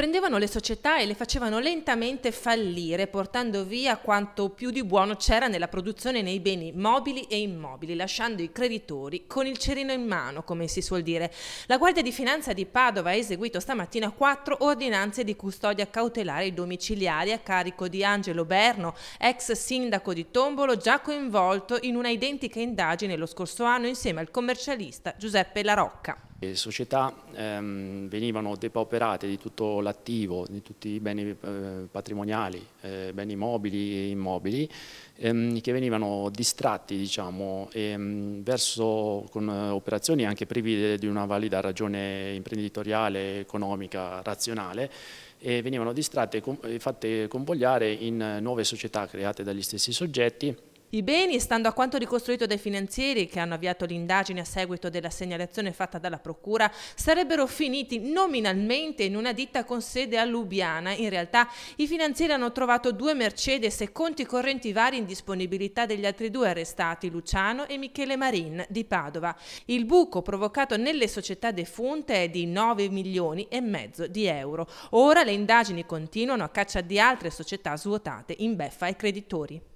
prendevano le società e le facevano lentamente fallire, portando via quanto più di buono c'era nella produzione nei beni mobili e immobili, lasciando i creditori con il cerino in mano, come si suol dire. La Guardia di Finanza di Padova ha eseguito stamattina quattro ordinanze di custodia cautelare e domiciliari a carico di Angelo Berno, ex sindaco di Tombolo, già coinvolto in una identica indagine lo scorso anno insieme al commercialista Giuseppe Larocca. Le società ehm, venivano depauperate di tutto l'attivo, di tutti i beni eh, patrimoniali, eh, beni mobili e immobili, ehm, che venivano distratti diciamo, ehm, verso, con eh, operazioni anche prive di una valida ragione imprenditoriale, economica, razionale, e venivano distratte e fatte convogliare in eh, nuove società create dagli stessi soggetti i beni, stando a quanto ricostruito dai finanzieri che hanno avviato l'indagine a seguito della segnalazione fatta dalla Procura, sarebbero finiti nominalmente in una ditta con sede a Lubiana. In realtà i finanzieri hanno trovato due Mercedes e conti correnti vari in disponibilità degli altri due arrestati, Luciano e Michele Marin di Padova. Il buco provocato nelle società defunte è di 9 milioni e mezzo di euro. Ora le indagini continuano a caccia di altre società svuotate in beffa ai creditori.